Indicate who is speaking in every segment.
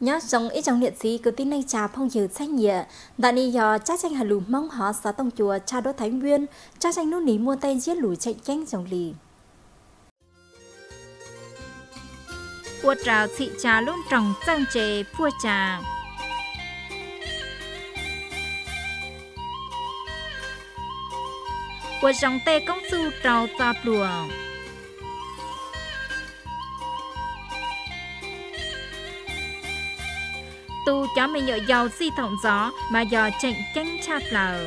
Speaker 1: nhớ trong ít trong điện sĩ cứ tin anh trà phong dự sách nhẹ đã đi dò cha tranh hà lù mong họ xã tông chùa cha đỗ thái nguyên cha tranh nút ní mua tay giết lùi chạy nhanh trong lì của trào thị trà luôn trồng trang trề phua trà của dòng tê công su trào tạp luồng tu cho mình nhờ giàu di thọng gió mà giờ chạy canh chặt lờ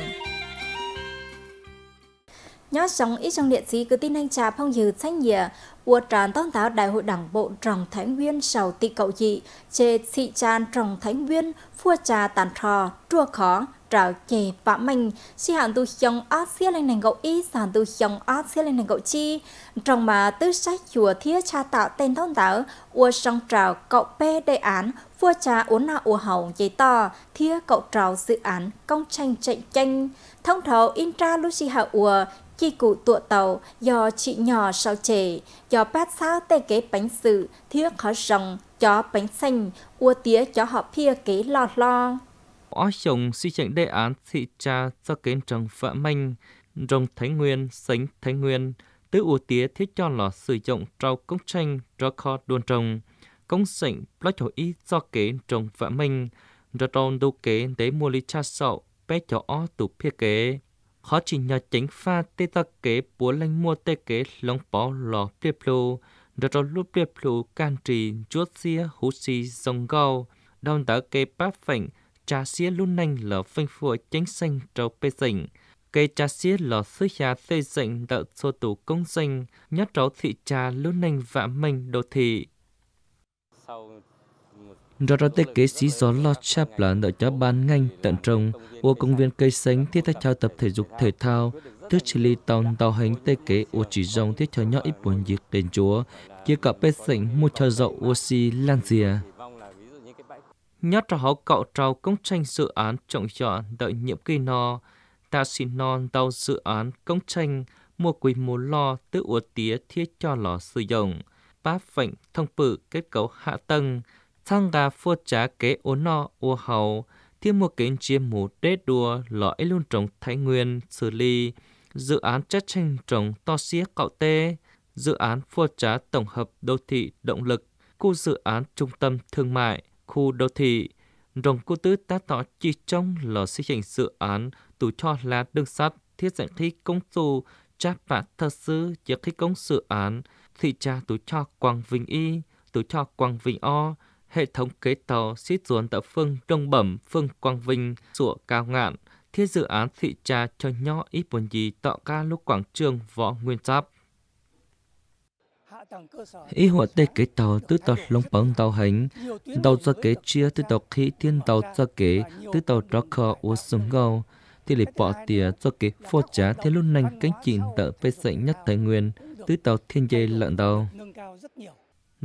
Speaker 1: nhớ sống ít trong địa sĩ cứ tin anh trà phong dư sách nhìa ua tràn tôn táo đại hội đảng bộ trọng thánh nguyên sầu tị cậu dị chê thị tràn trọng thánh nguyên phua trà tàn trò chua khó trào chế phá mình si hạn tu chồng ác xia lên nền gậu y sản tu chồng ác xia lên nền gậu chi trong mà tư sách chùa thiết cha tạo tên thông tảo ua sông trào cậu bê đề án vua cha uốn na ua hồng giấy to thiết cậu trào dự án công tranh chạy tranh thông thấu intra lucy hạ ua chi cụ tụa tàu do chị nhỏ sao trẻ do bát sao tê kế bánh sự thiết khó rồng chó bánh xanh ua tía chó họ pia kế lò lo
Speaker 2: Ó chồng suy chệnh đề án thị trà do kiến trồng vã manh, rồng thái nguyên, sánh thái nguyên, tứ ủ tía thiết cho lò sử dụng trao công tranh cho kho đồn trồng, công sảnh bắt chỗ ý do kế trồng vã manh, rồi tròn đô kế để mua lý cha sậu, bé cho ó tủ phía kế. Khó chỉ nhờ chính pha tê ta kế bố lanh mua tê kế lòng bó lò phía plô, rồi tròn lúc phía plô can trì chuốt xia hú xì dòng gâu, đòn tả kế bác phảnh, trà xía luôn nành lỡ phân phùa chính sinh trâu bê dịnh. Cây trà xía là sư nhà xây dựng đợ số tủ công sinh, nhất trâu thị trà luôn nành vã mình đô thị. Rõ rõ tế kế sĩ gió lo chạp là nợ cho ban ngành tận trồng, ô công viên cây xanh thiết thách trao tập thể dục thể thao, thức chỉ lý tòng tàu hành tế kế ô chỉ dòng thiết cho nhỏ ít buồn dịch đền chúa, chia cả bê xanh mua cho dậu oxy lan dìa nhớ cho họ cậu trao công tranh dự án trọng chọn đợi nhiệm kỳ nò ta xin non đau dự án công tranh mua quy mô lo tự ủa tía thiết cho lò sử dụng, bá phạnh thông bự kết cấu hạ tầng, sang gà phua trá kế ố no ua hầu, thiết mua kính chia mù đế đùa lò ấy luôn trồng thái nguyên xử lý, dự án chất tranh trồng to xía cậu tê, dự án phua trá tổng hợp đô thị động lực, khu dự án trung tâm thương mại, khu đô thị. Rồng cô tư ta tỏ chỉ trong lò xây dựng dự án tù cho là đường sắt thiết dạng khí công tù cha và thật sự chỉ khí công dự án thị cha tù cho Quang Vinh Y, tù cho Quang Vinh O, hệ thống kế tàu xít ruồn tại phương Đông Bẩm, phương Quang Vinh, sủa cao ngạn, thiết dự án thị trà cho nhỏ ít buồn gì tạo ca lúc quảng trường võ nguyên giáp ý hoạt tê kế tàu tứ tàu long bóng tàu hành tàu cho kế chia tứ tàu khí thiên tàu cho kế tứ tàu trọ khờ ô súng gâu thì lì bỏ tìa cho kế phô trá thế luôn nành cánh chỉnh tợ bê sậy nhất thái nguyên tứ tàu thiên dây lợn tàu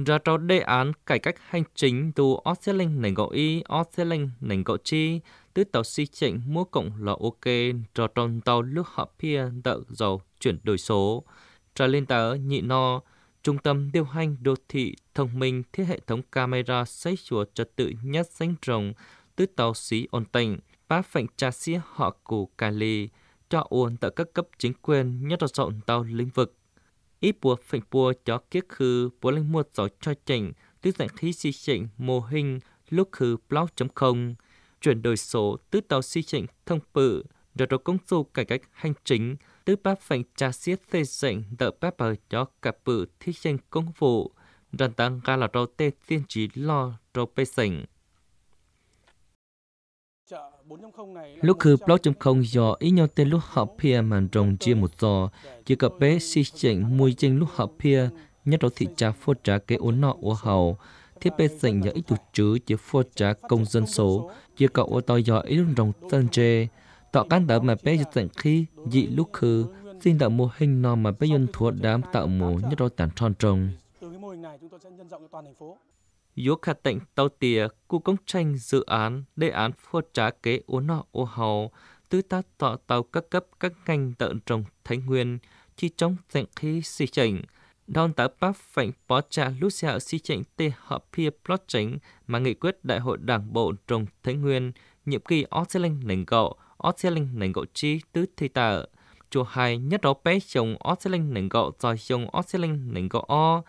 Speaker 2: ra trò đề án cải cách hành chính từ Australia nành gạo y, Australia nành gạo chi, tứ tàu si chệnh mua cộng là ok, trò tròn tàu lúc họ pia tợ dầu chuyển đổi số. Trà lên tờ nhị no, Trung tâm điều hành đô thị thông minh thiết hệ thống camera xây chùa trật tự nhất danh rồng tứ tàu xí ổn tỉnh, bá phệnh trà sĩ họ củ cà lì, cho uồn tại các cấp chính quyền nhất là rộng tàu lĩnh vực. Ít bùa phệnh bùa cho kiết khư bùa linh mua giỏi cho chỉnh, tư dạng khí si chỉnh mô hình lúc khư blog.com, chuyển đổi số tứ tàu si chỉnh thông bự, rồi công du cải cách hành chính, tức bác phành trà xiết tê dệnh đỡ bác bảo cho cả bự thi danh công vụ, đoàn tăng gà là rô tê tiên trí lo rô bê dành. Lúc khứ blog.0 do ý nhau tên lúc hợp phía màn rồng chia một giò, chỉ cặp bé si chệnh mùi chênh lúc hợp phía, nhất đó thị trà phô trà kế ốn nọ ổ hầu, thiết bị dành nhờ ít tụ chứ chỉ phô trà công dân số, chỉ cậu ô tàu do ý rồng tân chê, Tạo căn đỡ mà bé dân khi dị lúc khứ, xin tạo mô hình nó mà bé dân thuộc đám tạo mô nhất đôi tàn tròn trồng. Từ cái mô khả tịnh tàu tìa, cụ công tranh dự án, đề án phô trá kế ố nọ ô hầu, tư ta tọa tàu các cấp các ngành tận trồng Thái Nguyên, chỉ trong dành khi xì chảnh, đòn tá bác phảnh bó trả lúc xẹo xì chảnh tê họ phía plot chánh mà nghị quyết đại hội đảng bộ trồng Thái Nguyên, nhiệm kỳ ó sẽ lanh nành gạo, ó xe linh nền gỗ chi tứ thi tờ chùa hai nhất đó bé chồng ó xe linh nền gỗ rồi chồng ó xe linh nền gỗ o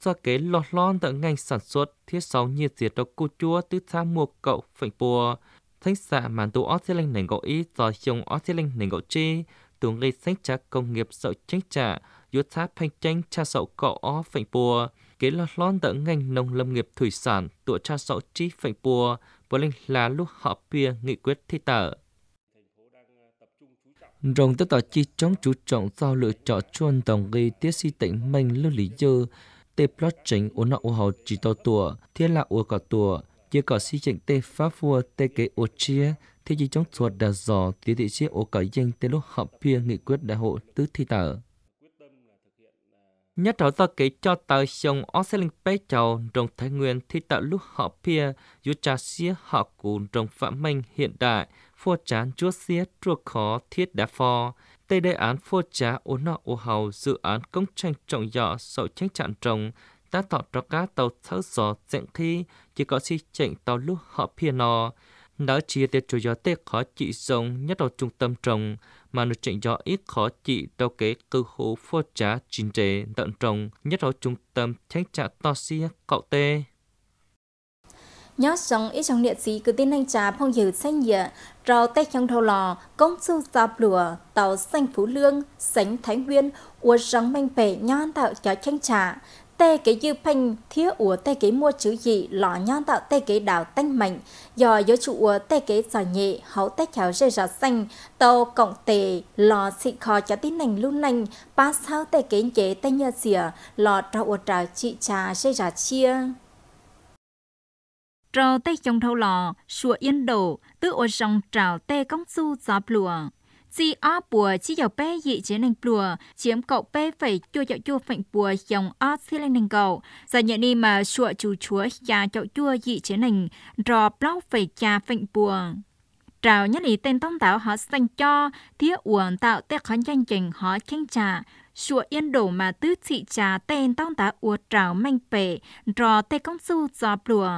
Speaker 2: do kế lọt lon tận ngành sản xuất thiết sáu nhiệt diệt đó cụ chua tứ tha mua cậu phệnh bùa thánh xạ màn tù ó xe linh nền gỗ ý rồi chồng ó xe linh nền gỗ chi tuồng gây sách trà công nghiệp sợ tranh trả yết tháp phanh tranh cha sậu cọ ó phành bùa kế lọt lon tờ ngành nông lâm nghiệp thủy sản tụa cha sậu chi phành bùa và linh lá lúc họ bia nghị quyết thi tờ rong tất tỏ chi chống chú trọng do lựa chọn chuôn tổng gây tiết si tỉnh mình lưu lý dơ tê plot chính ổn nọ ổ hậu chỉ tàu tùa thiên lạ ổ cỏ tùa chia cỏ si chỉnh tê pháp vua tê kế ổ chia thì chỉ chống chuột đã dò tía thị chia ổ cỏ danh tê lúc họp pia nghị quyết đại hội tứ thi tờ nhất đầu ta kể cho tờ sông Australia bé chầu trong Thái Nguyên thi tạo lúc họ pia dù trà xía họ cùng rồng phạm minh hiện đại phô chán chúa xiết chúa khó thiết đá phò, tây đề án phô chá ố nọ ố hầu dự án công tranh trọng dọ sầu tranh chặn trồng, ta tỏ cho cá tàu thở gió dẹn thi chỉ có si chảnh tàu lúc họ pia nọ. Đã chia tiệt chủ gió tê khó trị rồng nhất đầu trung tâm trồng, mà nó chỉnh gió ít khó trị đầu kế cư hữu phô trá trình trề tận trồng nhất đầu trung tâm tranh trả to xia cậu tê
Speaker 1: nhớ rằng ít trong địa chỉ cứ tin anh trà phong hiểu xanh nhẹ rào tay trong thâu lò công sư giáp lửa tàu xanh phú lương sánh thái nguyên ua răng manh bể nhan tạo cho tranh trà tê cái dư phanh thía ủa tê cái mua chữ gì lò nhan tạo tê cái đảo tanh mạnh do gió trụ ủa tê cái giò nhẹ hấu tê cháo rê rào xanh tàu cộng tề lò xị khò cho tin nành lưu nành ba sao tê cái chế tê nhờ xỉa lò trao ủa trào trị trà rê rào chia trò tê chồng thâu lò, sủa yên đổ, tư ô dòng trào tê công su gió lùa. chi á bùa chi dạo bê dị chế nành bùa, chiếm cậu bê phải chua dạo chua phạnh bùa dòng á xí lên nành cậu. Giờ nhận đi mà sủa chú chúa nhà chậu chua dị chế nành, rò bóc phải chà phạnh bùa trào nhất lý tên tông táo họ dành cho thiết uổng tạo tê khó nhanh chỉnh họ chanh trà sủa yên đổ mà tứ trị trà tên tông tá uổng trào manh bể rò tê công su gió bùa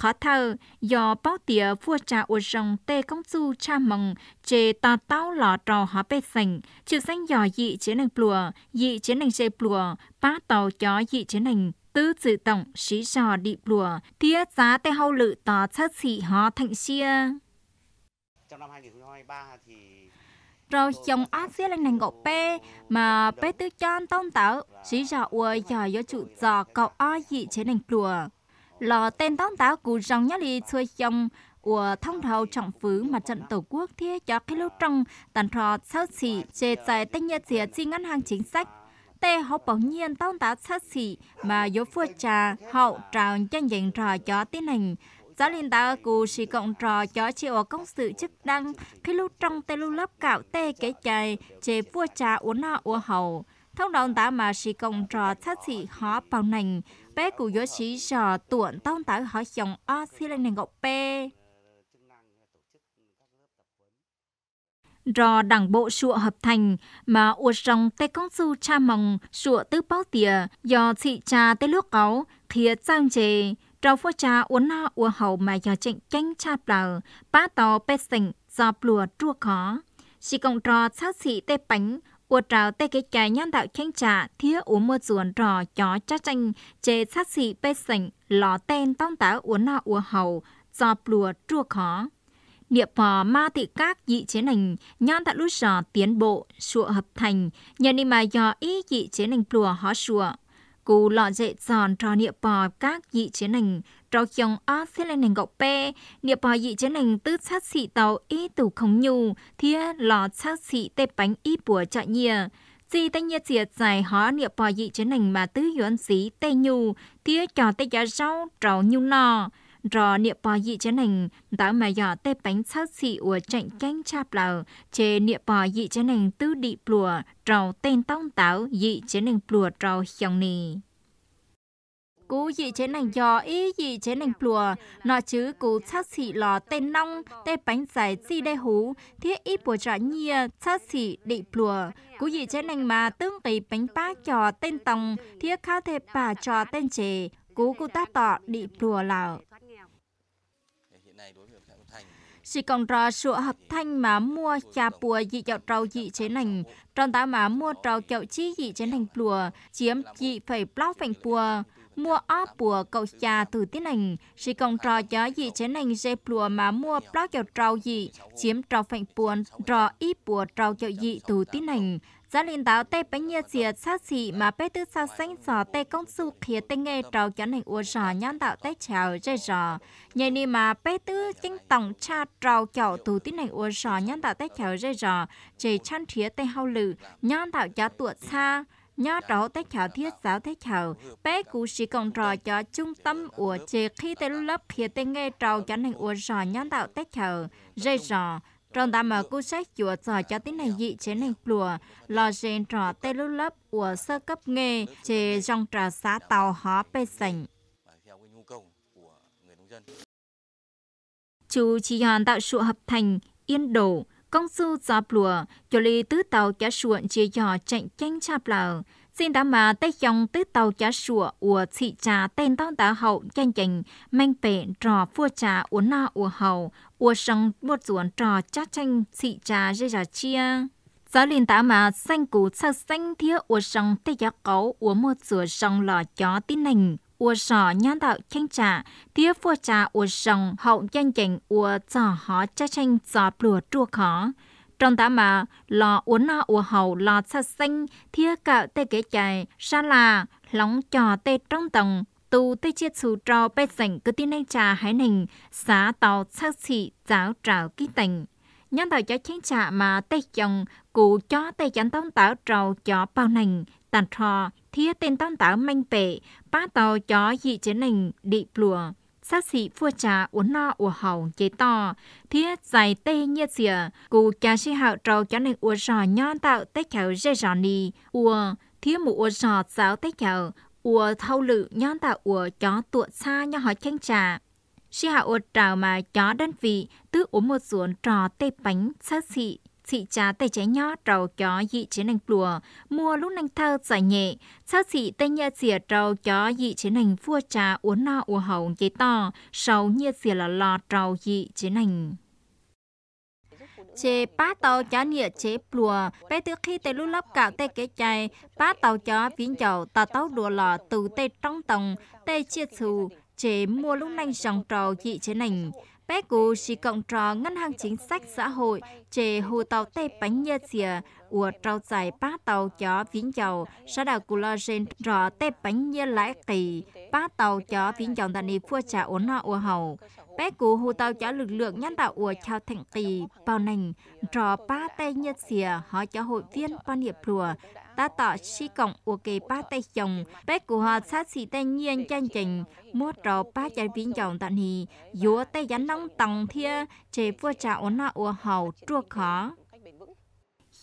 Speaker 1: khó thở do báo tía vua cha ổ rồng tê công su cha mừng chê ta tao lò trò hóa bê sành chữ danh dò dị chế nành plùa dị chế nành chê plùa ba tàu chó dị chế nành tư dự tổng sĩ trò đi plùa tía giá tê hâu lự tò chất sĩ hó thạnh xia
Speaker 2: trong năm 2023 thì
Speaker 1: rồi dòng á xía lên nành gọc bê mà bê tư chọn tông tảo sĩ trò ua dò do trụ dò cậu o dị chế nành plùa lò tên tóm táo cụ dòng nhá li xuôi chồng của thông thầu trọng phứ mặt trận tổ quốc thiết cho cái lúc trong tàn trò sau xỉ chê tại tên nhật dìa chi ngân hàng chính sách tê họ bỗng nhiên tông tá sát xỉ mà dấu phua trà hậu trào chân dành trò cho tiến hành giáo liên ta cụ sĩ cộng trò cho chịu công sự chức năng khi lúc trong tê lưu lớp cạo tê kế chày chế vua trà uống nọ ua hậu thông đồng tá mà sĩ cộng trò sát xỉ họ bảo nành bé của gió chỉ sợ tuộn tông táo họ chồng o xí lên nền gọc bê. Rò đảng bộ sụa hợp thành mà uột rong tê công su cha mong sụa tứ báo tìa do thị cha tê lúc áo thìa trang chế rau phô cha uốn na ua hậu mà do chệnh canh cha bào bá tàu bê sình do plùa chua khó. Chỉ cộng trò sát sĩ tê bánh ua trào tê cái cái nhãn đạo chanh trà thía uống mơ ruồn rò chó cha chanh chế sát xị bê sảnh lò tên tông tá uống nọ uống hầu do plùa chua khó địa phò ma thị các dị chế nành nhan tạo lút sò tiến bộ sụa hợp thành nhân ni mà do ý dị chế nành plùa họ sụa cú lọ dễ giòn trò niệm bò các dị chế nành trò chồng ó sẽ lên nành gọc pe niệm bò dị chế nành tư sát xị tàu y tủ không nhu thia lọ sát xị tê bánh y bùa chọ nhìa Dì tay nhiệt diệt dài hóa niệm bò dị chế nành mà tứ yuan xí tê nhu thia trò tê giá rau trò nhu nò rò nịa bò dị chén hành táo mà dọ tê bánh sát xị ủa chạy canh chạp lào chế nịa bò dị chén hành tư đị plùa rào tên tông táo dị chén hành plùa rào hiong nì cú dị chế nành giò ý dị chế nành plùa nọ chứ cú chắc xị lò tên nong tê bánh giải gì đê hú thiết ít bùa trả nhia chắc xị đị plùa cú dị chế nành mà tương kỳ bánh bá trò tên tòng thiết khá thể bà trò tên chế cú cú ta tọ đị plùa lào chỉ còn rò sụa hợp thanh mà mua cha bùa dị dạo trâu dị chế nành tròn tá mà mua trâu chậu chi dị chế nành bùa chiếm dị phải blog phành bùa mua ó bùa cậu cha từ tiến hành chỉ còn trò gió dị chế nành dê bùa mà mua blog chậu trâu dị chiếm trâu phành bùa rò ít bùa trâu chậu dị từ tiến hành Giá liên táo tê bánh nhiệt dìa sát xì mà bé tư sao xanh sò tê công su khía tê nghe trò chán hình ua sò nhãn tạo tê chào dây sò Nhờ ni mà bé tư chinh tổng cha trò chảo tù tín hình ua sò nhãn tạo tê chào dây sò Chề chăn thía tê hao lử nhãn tạo chá tuột xa nhớ trổ tới chợ thiết giáo thế chợ bé cụ sĩ còn trò cho trung tâm ủa chè khi tới lớp kia tới nghe trò cho nên ủa rò nhớ tạo tới chợ dây rò trong đám mà cô sách chùa trò cho tiếng này dị chế này lùa lo gen trò tê lưu lớp của sơ cấp nghề chế trong trò xã tàu hó bê sành chú chỉ hoàn tạo sụa hợp thành yên đổ công sư gió lùa cho lý tứ tàu cho sụn chia trò chạy tranh chạp lào xin đã mà tay chồng tới tàu chả sủa của thị trà tên tao đá hậu chanh chành mang bể trò phua trà uốn na ủa hậu ủa sông một ruộng trò chát chanh thị trà dây trà chia gió liền tá mà xanh cú sơ xanh thiếu ủa sông tay giá cấu ủa một rửa sông lò chó tin nành ủa sò nhãn đạo chanh trà thía phua trà ủa sông hậu chanh chành ủa trò họ chát chanh trò lùa chua khó trong tá mà lò uốn na ua hầu lò sa xanh thia cạo tê kế chạy xa là lóng trò tê trong tầng tu tê chia chú trò bê sảnh cứ tin anh trà hải nình xá tàu sắc xị giáo trào ký tình nhân tàu cho chiến trà mà tê chồng cụ cho tê chắn tông táo trầu cho bao nành tàn trò thia tên tông táo manh bể ba tàu cho dị chế nình đi plùa sát sĩ vua trà uốn no ua hầu chế to thiết dài tê nhiệt dìa cụ cha sĩ hậu trâu cho nên ua rò nhon tạo tết khẩu dây rò nì ua thiết một ua rò giáo tết khẩu ua thâu lự nhon tạo ua chó tuột xa nho hỏi chanh trà sĩ hậu ua trào mà chó đơn vị tức uống một ruộng trò tê bánh sát sĩ chị trá tay trái nhó trầu chó dị chế nành plùa, mua lúc nành thơ giải nhẹ, sao chị tay nhẹ xìa trầu chó dị chế nành phua trà uốn no ua hồng chế to, sầu nhẹ xìa là lò trầu dị chế nành chế ba tàu chó nhẹ chế plùa bé từ khi tay lúc lấp cạo tay kế chay ba tàu chó vĩnh chầu tàu tàu đùa lò từ tay trong tầng tay chia thù chế mua lúc nành dòng trầu dị chế nành bé cụ chỉ cộng trò ngân hàng chính sách xã hội chế hồ tàu tê bánh nhơ xìa của trâu dài bá tàu chó viễn dầu sẽ đào cụ lo gen rõ tê bánh như lãi kỳ bá tàu chó viễn dầu tani phua trả ổn nọ ua hầu bé cụ hù tàu chó lực lượng nhân tạo ua chào thành kỳ bao nành rõ ba tay nhất xìa họ cho hội viên ban hiệp rùa ta tỏ chi cộng ua kê ba tay chồng bé cụ họ sát sĩ tay nhiên chân trình mua rõ ba chai viễn dầu tani dúa tay rắn nóng tòng thia chế phua trả ổn nọ ua hầu chua khó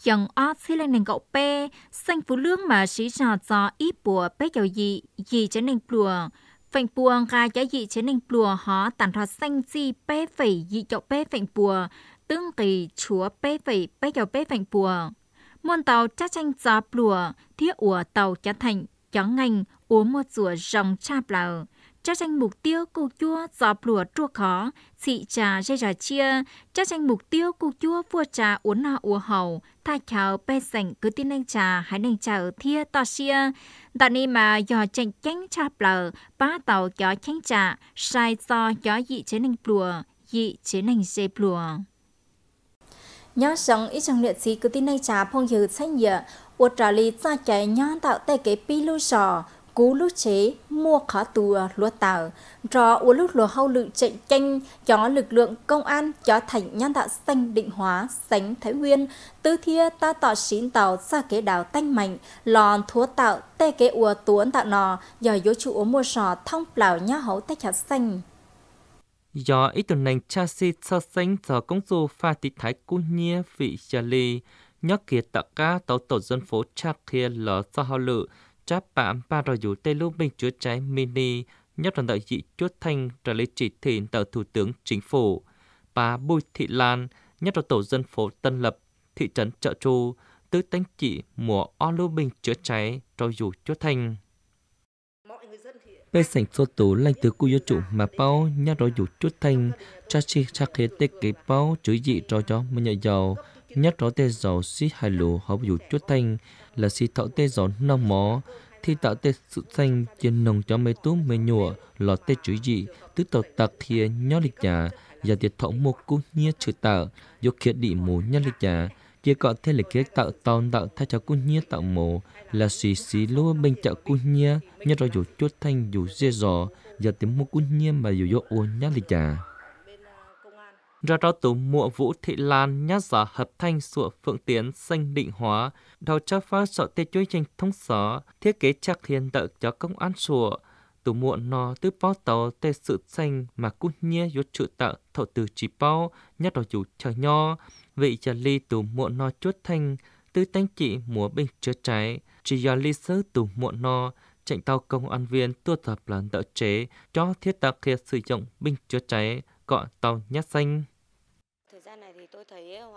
Speaker 1: dòng ở xí lên nền gậu bê, xanh phú lương mà sĩ trò gió ít bùa bê dầu gì gì trở nên bùa. Phành bùa gà giá gì trở nên bùa họ tàn thọ xanh gì bê phẩy gì chậu bê phành bùa, tương kỳ chúa bê phẩy bê dầu bê phành bùa. môn tàu cha tranh gió bùa, thiết ủa tàu cha thành, chó ngành, uống một rùa rồng cha bào cho danh mục tiêu cụ chua giọp lùa chua khó, xị trà dây trà chia, cho danh mục tiêu cụ chua vua trà uốn nọ ua hầu, thai chào bê sảnh cứ tin anh trà hãy nâng trà ở thia to xia. Tại ni mà dò chanh chánh trà bờ, ba tàu gió chánh trà, sai do gió dị chế nành lùa, dị chế nành dê lùa. Nhớ sống ít trong luyện sĩ cứ tin anh trà phong dự sách nhựa, ua trà lì ra chạy nhớ tạo tay cái pi lưu sò, cú lúc chế mua khó tùa lúa tàu trò uống lúc lúa hậu lự chạy tranh cho lực lượng công an cho thành nhân đạo xanh định hóa sánh thái nguyên tư thia ta tỏ xín tàu xa kế đảo tanh mạnh lòn thúa tạo tê kế ua tuấn tạo nò giờ yếu chủ uống mua sò thông lào nhá hậu tách hạt xanh
Speaker 2: do ít tuần này cha si so sánh giờ công du pha tị thái cu nhia vị trà lì nhắc kia tạ ca tàu tổ dân phố cha kia lở do hậu lự chấp bạm ba rồi dù tê lưu minh chữa cháy mini nhất là đại dị chuốt thanh trả lời chỉ thị từ Thủ tướng Chính phủ. Bà Bùi Thị Lan, nhất là tổ dân phố Tân Lập, thị trấn Trợ Chu, tứ tánh chỉ mùa o lưu bình chữa cháy rồi dù chuốt thanh. Bê sảnh số tố lành từ cú yếu chủ mà bao nhất rồi dù chuốt thanh, cha chi chắc hết tế kế bao chữ dị rồi cho mình nhờ giàu, nhất rõ tê gió xí hai lù hợp dù chút thanh là xí thọ tê gió nông mó thì tạo tê sự xanh trên nồng cho mấy tú mê nhùa lọ tê chữ dị tứ tàu tạc thìa nhó lịch nhà và tiệt thọ một cú nhia chữ tạo dục kia đi mù nhá lịch nhà chỉ có thế lịch kia tạo tòn tạo thay cho cú nhia tạo mù là xì xì lúa bên chợ cú nhia nhất rõ dù chút thanh dù dê giò và tiếng mua cú nhia mà dù dỗ ô nhá lịch nhà do đó tù mùa vũ thị lan nhát giả hợp thanh sụa phượng tiến xanh định hóa đầu cho phá sợ tê chuối trình thông sở thiết kế chắc hiền tợ cho công an sụa tù mùa nó tư bó tàu tê sự xanh mà cút nhia yếu trụ tợ thổ từ chỉ bao nhát đồ dù chờ nho vị trà ly tù mùa nó chuốt thanh tư tánh trị múa bình chứa cháy chỉ do ly sớ tù mùa nó trịnh tàu công an viên tu tập lần đỡ chế cho thiết tạo kia sử dụng binh chữa cháy cọ tàu nhát xanh Ờ,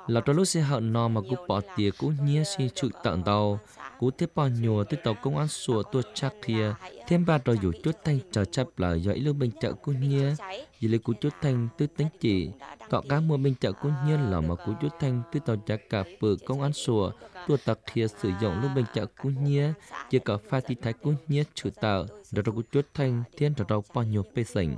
Speaker 2: là trò lúc xe hậu nò mà cũng bỏ tìa cũng nhé si trụ tận tàu Cú tiếp bỏ nhùa từ tàu công an sùa tua chắc kia. Thêm ba trò dù chút thanh trò chấp là do ý lưu bên chợ cũng nhé. Vì lấy cú chút thanh ờ, tư tính chỉ. Tọ cá mua bên chợ cũng nhé là mà cú chút thanh từ tàu chắc cả bự công an sùa. Tua tạc kia sử à, dụng lúc bên chợ cũng nhé. Chỉ có pha thi thái cũng nhé trụ tạo. Đó trò cú chút thanh thiên trò trò bỏ nhùa bê sảnh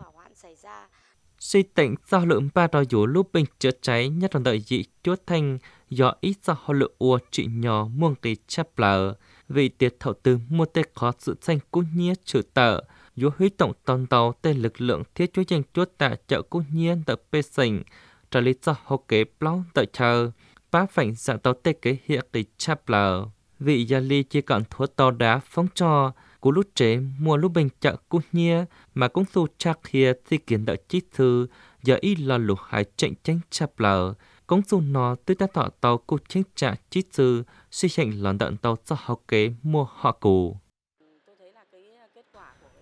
Speaker 2: suy tỉnh do lượng ba đòi dù lúc bình chữa cháy nhất là đợi dị chúa thanh do ít do họ lượng ua trị nhỏ muông kỳ chắp lờ vì tiệt thảo tư mua tê khó sự danh cú nhía trừ tờ dù huy tổng toàn tàu tên lực lượng thiết chúa danh chúa tạ chợ cú nhía tờ bê sinh trả lý do họ kế bóng tờ chờ bá phảnh dạng tàu tê kế hiệp kỳ chắp lờ vì gia ly chỉ còn thua tàu đá phóng cho cú lúc trẻ mua lúc bình chợ cú nhia mà cũng thu chắc kia thi kiến đợi chít thư giờ ít là lục hải chạy tránh chạp lờ cũng dù nó tới ta tỏ tàu cú chính trả chít thư suy chạy lòn đợn tàu cho họ kế mua họ cù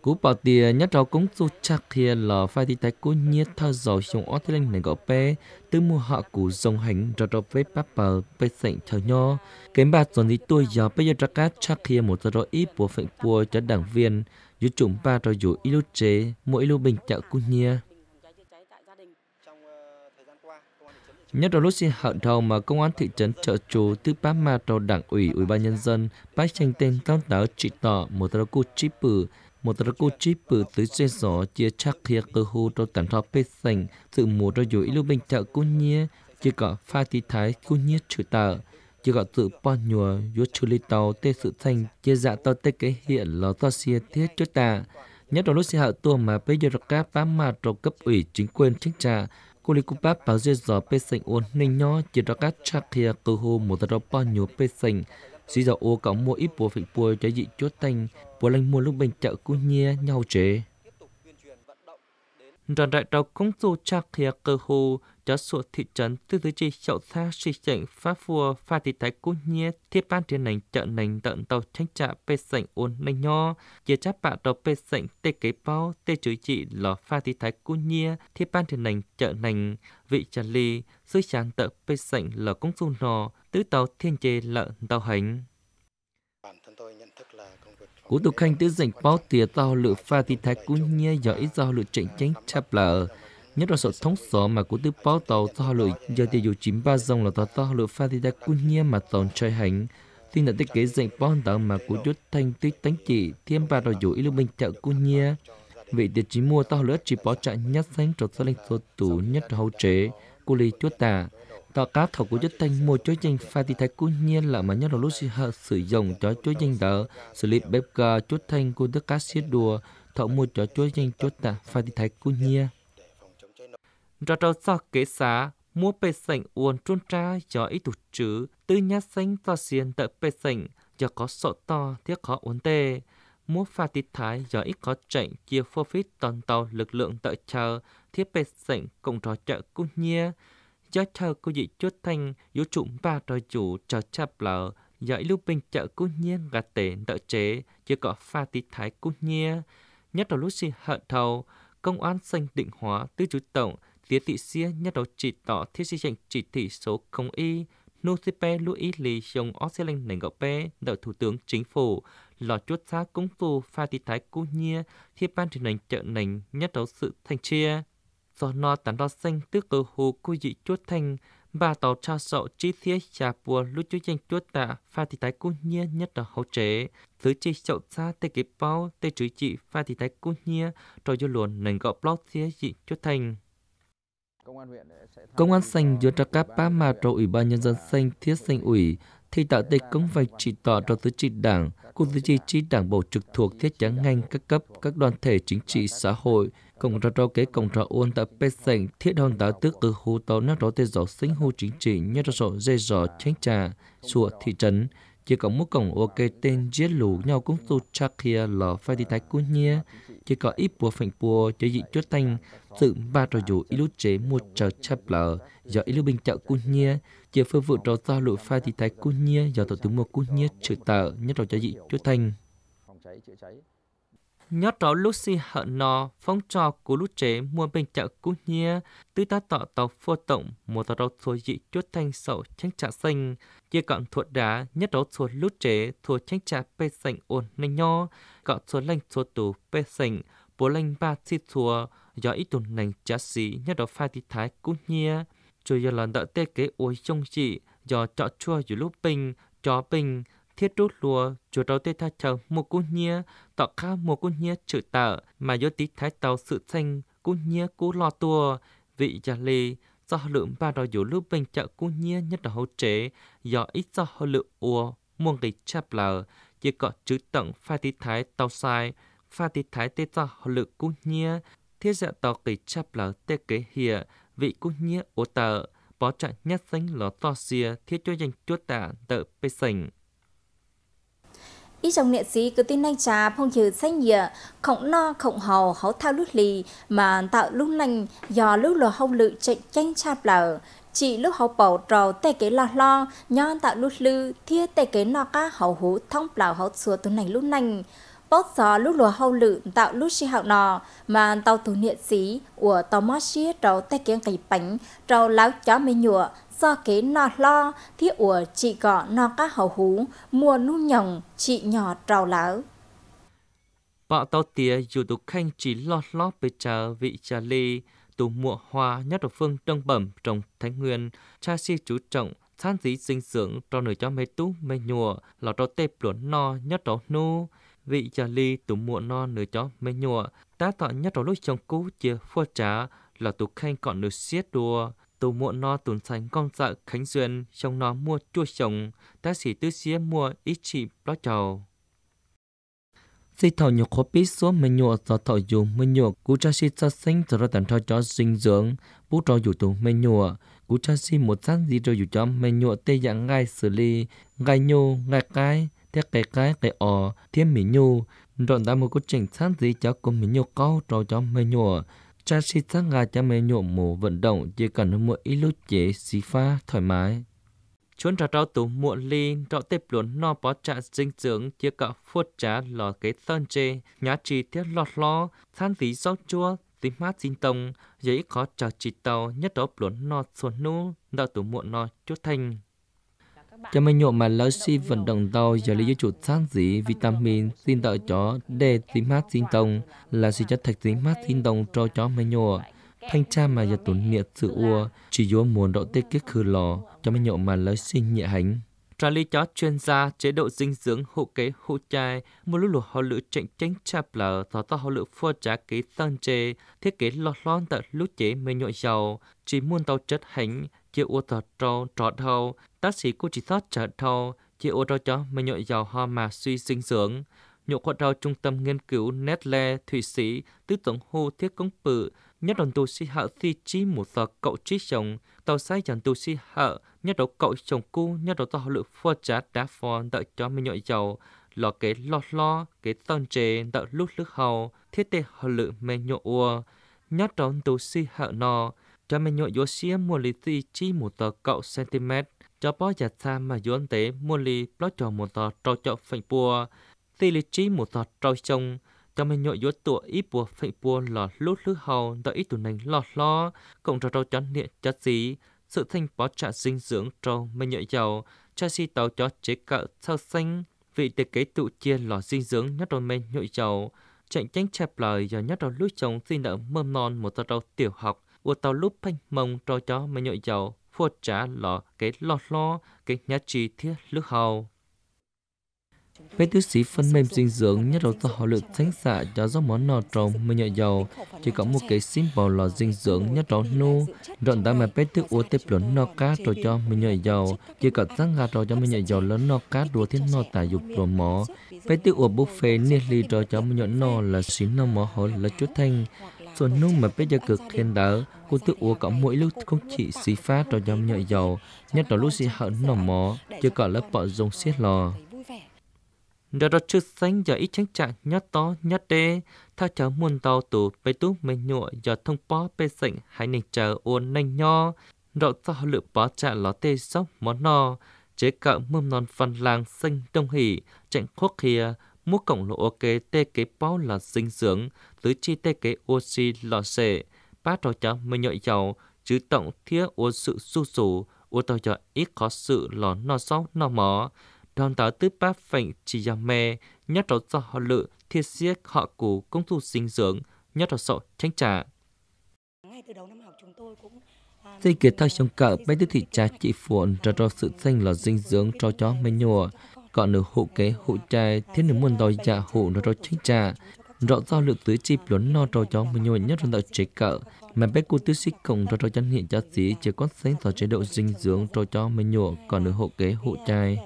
Speaker 2: cú bảo tìa nhất trò cũng tu chắc thì là phải thì thấy cú nhiệt thơ dầu trong ót lên này gọi pe từ mùa hạ cú dòng hành trò trò với bắp bờ với sảnh thờ nho cái bà dọn đi tôi giờ bây giờ trắc cát chắc kia một trò ít bùa phận bùa cho đảng viên dù chúng ba trò dù ilu chế mỗi lúc bình chợ cú nhiệt Nhất là lúc xin hận đầu mà công an thị trấn trợ chủ tư ba ma trò đảng ủy ủy ban nhân dân bác tranh tên cao táo trị tỏ một trò cụ trí bử một tờ cô chip bự tới xe gió chia chắc kia cơ hồ cho tận thọ bê sành sự mùa cho dối lưu bình chợ cô nhé chỉ có pha tí thái cô nhé chữ tờ chỉ có sự bò nhùa vô chữ lý tàu tê sự thành chia dạ tàu tê cái hiện là to xia thiết cho ta nhất là lúc xe hạ tua mà bây giờ là cá bám mà trong cấp ủy chính quyền chính trả cô lý cúp bảo dê gió bê sành ôn ninh nhó chỉ là cá chắc kia cơ hồ một tờ bò nhùa bê sành Sĩ dạo ô cọng mua ít bùa phịch bùa cho dị chốt tanh bố lành mua lúc bình chợ cú nhia nhau chế. Đoàn đại đầu công dù cha kia cơ hồ cho sổ thị trấn tư tư chi hiệu xa sĩ chảnh phá phùa pha thị thái cú nhia thiết ban thiên nành chợ nành tận tàu tranh trạ bê sảnh ôn nành nho chia chắp bạ đầu bê sảnh tê kế bao tê chữ trị lò pha thị thái cú nhia thiết ban thiên nành chợ nành vị trà lì sư chán tợ bê sảnh lò công dù nò tứ tàu thiên chế lợn tàu hành Cú tục khanh tư dành báo tìa to lựa pha thì thái cú nhé giỏi do lựa chạy chánh chạp lỡ. Nhất là sợ thống sở mà cú tư báo tàu to lựa do tiêu dụ chín ba dòng là tao to lựa pha thì thái cú nhé mà tòn chơi hành. Tuy là thiết kế dành báo tàu mà cú chút thanh tuyết tánh chỉ thêm ba đồ dụ ý lưu bình chợ cú nhé. Vậy tiệt chỉ mua tao lỡ chỉ báo chạy nhất sánh trọt xa lên số tủ nhất hậu chế. Cú lý chúa tà. Tòa cá thầu của chức tranh mua chối danh pha thì thấy cú nhiên là mà nhất là lúc sử dụng cho chối danh đỡ xử lý bếp gà chốt thanh của đức cá xiết đùa thọ mua cho chối danh chốt tạ pha thì thấy cú nhiên. Rõ trâu so kế xá mua bê sảnh uồn trôn tra cho ít tụt chữ tư nhát xanh to xiên tợ bê sảnh do có sổ to thiết khó uốn tê mua pha tít thái do ít có chạy chia phô phít toàn tàu lực lượng tợ chờ thiết bê sảnh cộng trò chợ cú nhiên gió chờ cô dị chốt thanh yếu trụng ba trò chủ cho chập lỡ giải lưu bình trợ cú nhiên gạt tể đỡ chế chưa có pha tí thái cú nhia nhất là lúc xì hận thầu công an xanh định hóa tư chủ tổng tía thị xia nhất đầu chỉ tỏ thiết sĩ trình chỉ thị số không y nô si pe lưu ý lì trong Australia nành gọc pe đợi thủ tướng chính phủ lò chốt xa cũng phù pha tí thái cú nhia thiết ban truyền nành trợ nành nhất đầu sự thành chia do nó tản đo xanh tức cơ hồ cô dị chốt thành bà tàu cha sậu chi thiết trà bùa lúc chú danh chốt tạ pha thị tái cung nhia nhất là hậu trễ thứ chi sậu xa tê kỳ bao tê trữ trị pha thị tái cung nhia rồi dư luận nền gọi blog thiết dị chốt thành Công an xanh dựa ra các ba mà trò ủy ban nhân dân xanh thiết xanh ủy thì tại đây cũng phải chỉ tỏ cho tứ trị đảng, cùng tứ trị chi đảng bộ trực thuộc thiết chắn ngành các cấp, các đoàn thể chính trị xã hội, cộng ra cho kế cộng ra ôn tại bê sành thiết hòn tá tước từ hồ tàu nát đó tê rõ sinh hồ chính trị nhất rõ rõ dây gió tránh trà, sùa thị trấn, chỉ có một cổng ok tên giết lũ nhau cũng tu chắc kia là phải đi thái cú nhia chỉ có ít bùa phành bùa chỉ dị chút thanh tự ba trò dù ít lúc chế một trò chập lờ do ít lúc bình chợ cú nhia chỉ phương vụ đó do lũ pha thì thái cú nhia do tổ tướng mô cú nhia trừ tờ nhất rồi cho dị chú thành. Nhớ rõ lúc si hợ nò, phong trò của lúc trẻ mua bên chợ cú nhia, tư ta tỏ tàu phô tổng, một tàu đầu thuộc dị chú thành sầu tránh trả xanh. Chỉ còn thuộc đá, nhất đó thuộc lúc trẻ thua tránh trả bê sành ổn nhanh nho, cọ thuộc lanh thuộc tù bê sành, bố lanh ba si thuộc, do ít tuần nành trả sĩ nhất đó pha thì thái cú nhia, chủ yếu là đỡ tê kế ôi trông chị do chọ chua dù lúc bình chó bình thiết rút lùa chủ đầu tê tha chờ một cú nhia tỏ kha một cú nhia chữ tờ mà do tí thái tàu sự xanh cú nhia cú lo tua vị gia lì do lượng ba đòi dù lúc bình chợ cú nhia nhất là hậu chế do ít do hậu lượng ua muôn địch chạp lờ chỉ có chữ tận pha tí thái tàu sai pha tí thái tê do hậu lượng cú nhia thiết dạ tàu kỳ chạp lờ tê kế hiệp vị cú nhía ô tờ, bó trạng nhát danh ló to xìa thiết cho danh chúa tả
Speaker 1: tờ bê sành. Ý chồng nghệ sĩ cứ tin anh cha phong trừ xanh nhịa, khổng no khổng hầu hấu thao lút lì mà tạo lúc nành do lúc lò hông lự chạy tranh cha lở. Chỉ lúc hậu bảo trầu tè kế lo lo, nhon tạo lút lư, thiết tè kế nọ ca hậu hú thông bảo hậu xua tuần nành lúc nành bót gió lúc lùa hâu lự tạo lúc si hạo nò mà tàu thủ niệm xí của tàu mát xí trâu tay kiến cày bánh trâu láo chó mê nhựa do kế nọ lo thiết ủa chị gọ nọ các hầu hú mua nu nhồng chị nhỏ trâu láo
Speaker 2: bọ tàu tía dù tục khanh chỉ lo lo bề chờ vị trà ly tù mùa hoa nhất ở phương đông bẩm trồng thái nguyên cha si chú trọng san dí dinh dưỡng cho nửa cho mấy tú mấy nhùa lò cho tê luồn no nhất đó nu vị trà ly tụ muộn non nửa chó mê nhùa ta tọ nhất rồi lúc chồng cú chia phua trá là tụ khanh còn nửa xiết đùa tụ muộn no tụn sành con sợ khánh duyên trong nó mua chua chồng ta sĩ tư xía mua ít chị bó chầu si thọ nhục khó biết số mình nhụa do thọ dù mình nhụa cú cha si cho sinh cho ra tận thọ cho dinh dưỡng bú trò dù tù mình nhụa cú cha si một sáng gì rồi dù cho mình nhụa tê dạng ngay xử lý ngay nhô ngay cái tiếc cái cái cái ở thiên mỹ nhu đoạn ta một cái trình sáng gì cho cùng mỹ nhu câu trò cho mỹ nhu cha sĩ sáng ngà cho mỹ nhu mù vận động chỉ cần một ít lúc chế xí pha thoải mái chốn trò trao tủ muộn ly trọ tếp luồn no bó trạ dinh dưỡng chia cả phuốt trá lò cái sơn chê nhá trì thiết lọt lo than tí rau chua tí mát xin tông dễ khó trò chỉ tàu nhất đó luồn no xuân nu đạo tủ muộn no chút thanh cho mình nhộn mà lỡ si vận động tàu giờ lý do chủ sáng dĩ vitamin xin tợ chó D tím hát xin tông là si chất thạch tím hát xin tông cho chó mình nhộn thanh cha mà giờ tổn nhiệt sự ua chỉ vô muốn độ tê kết khử lò cho mấy nhậu mà lấy sinh nhẹ hành trà lý chó chuyên gia chế độ dinh dưỡng hộ kế hộ chai một lúc lụa họ lựa chỉnh tránh chạp lở thọ to họ lựa phô trá kế tăng chê thiết kế lọt lon tận lúc chế mấy nhậu giàu chỉ muốn tàu chất hành chỉ ô thọ trâu trọ thâu tác sĩ cô chỉ thoát trở thâu chỉ ô trâu chó mà nhộn giàu ho mà suy sinh dưỡng nhộ khoa trâu trung tâm nghiên cứu Nestle thủy Sĩ tư tưởng hô thiết công bự nhất đoàn tu sĩ hạ thi chi một giờ cậu trí chồng tàu sai chẳng tu sĩ hạ nhất đầu cậu chồng cu nhất đầu tàu lự phô trá đá phò đợi cho mình nhộn giàu lò cái lò lo cái tân chế đợi lúc lúc hầu thiết tê hậu lự mê nhộ ua nhất đoàn tu sĩ hạ nò no cho mình nhội yếu xía mua lý tì chi một tờ cậu cm cho bó giả tha mà yếu tế mua lý bó cho một tờ trâu cho phành bùa tì lý chi một tờ trâu chồng cho mình nhội yếu tụa ít bùa phành bùa lò lút lứ hầu đợi ít tù nành lò lo cộng cho trâu chón niệm cho gì sự thanh bó trả dinh dưỡng trâu mình nhội dầu cho si tàu cho chế cạo sao xanh vị tế kế tụ chia lò dinh dưỡng nhất đôi mình nhội dầu chạy tránh chẹp lời do nhất đôi lúa chồng xin đỡ mâm non một tờ trâu tiểu học ua tàu lúc phanh mông trò chó mà nhội dầu phô trả lọ cái lọ lo cái nhà trì thiết lước hầu Phê tiêu sĩ phân mềm dinh dưỡng nhất đầu do họ lượng thánh xạ cho do món nọ trồng mới nhỏ dầu, chỉ có một cái sim bầu lò dinh dưỡng nhất đó nu, rộn ta mà phê thức ua tiếp lớn nọ cá rồi cho mình nhỏ dầu, chỉ có răng gà rồi cho mình nhỏ dầu lớn nọ cá đùa thiên nọ tả dục đồ mỏ. Phê thức ua buffet phê niên ly rồi cho mới nhỏ nọ là xín nọ mỏ hồi là chút thanh, số nung mà bây giờ cực thiên đỡ cô tự uống có mỗi lúc không chỉ xí phá cho nhóm nhợ dầu nhất là lúc gì hận nổ mó chứ còn lớp bọ dùng xiết lò đó đó chưa sánh giờ ít tránh trạng nhất to nhất đê tha chờ muôn tàu tù bê tú mình nhụa giờ thông bó bê sảnh hãy nình chờ uốn nành nho rõ sao lựa bó trả ló tê sóc món no chế cỡ mâm non phân làng xanh đông hỉ chạy khuất kia mua cổng lộ ok tê kế bó là dinh dưỡng tứ chi tê kế ô si lọ xệ, bát trò chó mới nhợi dầu, chứ tổng thiết ô sự su sủ, ô tàu chó ít khó sự lọ no sóc no mỏ. Đoàn táo tứ bác phảnh chỉ dòng mê, nhất trò do họ lự, thiết siết họ cú công thu sinh dưỡng, nhất trò sọ tránh trả.
Speaker 1: Ngay từ đầu năm học chúng tôi cũng
Speaker 2: Dây kiệt thao trong cỡ mấy đứa thị trà chị phuộn ra cho sự xanh là dinh dưỡng cho chó mấy nhùa. Còn nửa hộ kế hộ trai thế nửa muôn đòi dạ hộ nó cho chính trà rõ do lượng tưới chip lớn no trò chó mình nhồi nhất trong tạo chế cỡ mà bé cô tứ xích cộng trò trò chân hiện cho tí chỉ có sáng tỏ chế độ dinh dưỡng trò chó mình nhổ còn được hộ kế hộ trai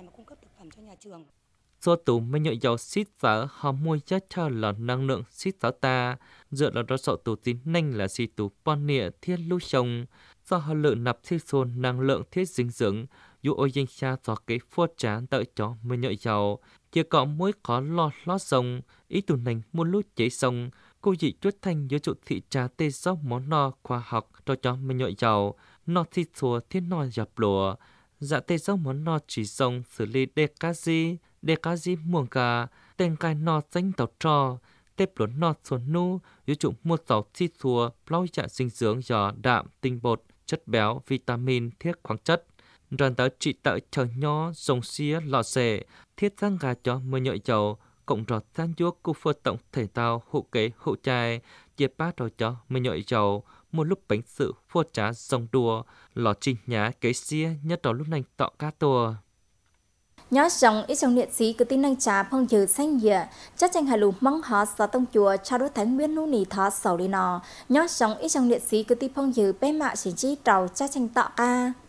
Speaker 2: do tủ mình nhồi dầu xít sở họ mua chất cho là năng lượng xít sở ta dựa là do sọ tủ tín nhanh là xì tủ bon nịa thiết lưu chồng do họ lượng nạp thiết xôn năng lượng thiết dinh dưỡng dù ôi danh xa do cái phua trán đợi chó mình nhồi dầu Giờ có mỗi khó lo lo rồng, ý tù nành muôn lút chế sông, cô dị chút thanh giữa trụ thị trà tê gió món no khoa học cho cho mình nhội giàu, no thi thua thiên no dập lùa, dạ tê gió món no chỉ sông xử lý đê cá gì, đê cá gì muồng gà, tên cai no danh tàu trò, tép lốn no xuân nu, giữa trụ mua giàu thi thua, lau dạ dinh dưỡng giò đạm, tinh bột, chất béo, vitamin, thiết khoáng chất rồi tới trị tợ chờ nhó dùng xía lò xề thiết răng gà cho mười nhợi chầu cộng rọt gian chúa cu phơ tổng thể tao hộ kế hộ trai chia ba rồi cho mười nhợi chầu một lúc bánh sự phô trá dòng đùa lò trình nhá kế xía nhất đó lúc này tọ ca tùa
Speaker 1: nhớ rằng ít trong liệt sĩ cứ tin năng trà phong trừ sang dịa chắc chắn hà lù mong họ sở tông chùa cha đối tháng nguyên nu nì thọ sầu đi nọ nhớ rằng ít trong liệt sĩ cứ tin phong trừ bé mạ chỉ chi trầu chắc chắn tọ ca